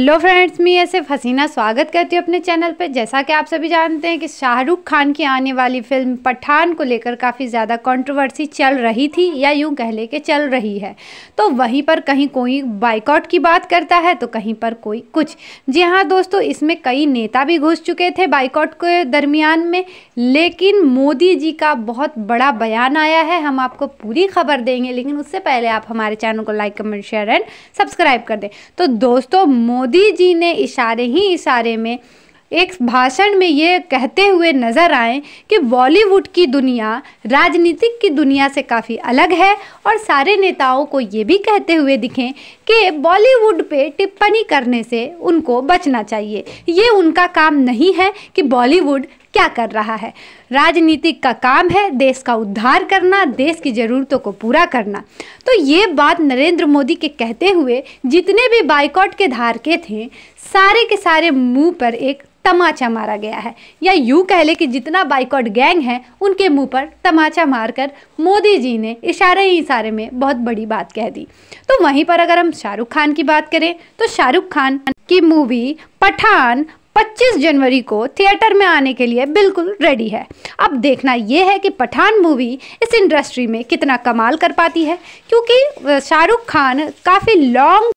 hello friends मैं ऐसे हसीना स्वागत करती हूँ अपने चैनल पर जैसा कि आप सभी जानते हैं कि शाहरुख खान की आने वाली फिल्म पठान को लेकर काफ़ी ज़्यादा कंट्रोवर्सी चल रही थी या यूं कह ले के चल रही है तो वहीं पर कहीं कोई बाइकआउट की बात करता है तो कहीं पर कोई कुछ जी हाँ दोस्तों इसमें कई नेता भी घुस चुके थे बाइकआउट के दरमियान में लेकिन मोदी जी का बहुत बड़ा बयान आया है हम आपको पूरी खबर देंगे लेकिन उससे पहले आप हमारे चैनल को like comment share and subscribe कर दें तो दोस्तों मोदी मोदी जी ने इशारे ही इशारे में एक भाषण में ये कहते हुए नज़र आए कि बॉलीवुड की दुनिया राजनीतिक की दुनिया से काफ़ी अलग है और सारे नेताओं को ये भी कहते हुए दिखें कि बॉलीवुड पे टिप्पणी करने से उनको बचना चाहिए ये उनका काम नहीं है कि बॉलीवुड क्या कर रहा है राजनीतिक का काम है देश का उद्धार करना देश की ज़रूरतों को पूरा करना तो ये बात नरेंद्र मोदी के कहते हुए जितने भी बाइकॉट के धारके थे सारे के सारे मुंह पर एक तमाचा मारा गया है या यूँ कह ले कि जितना बाइकॉट गैंग है उनके मुंह पर तमाचा मारकर मोदी जी ने इशारे ही इशारे में बहुत बड़ी बात कह दी तो वहीं पर अगर हम शाहरुख खान की बात करें तो शाहरुख खान की मूवी पठान 25 जनवरी को थिएटर में आने के लिए बिल्कुल रेडी है अब देखना यह है कि पठान मूवी इस इंडस्ट्री में कितना कमाल कर पाती है क्योंकि शाहरुख खान काफ़ी लॉन्ग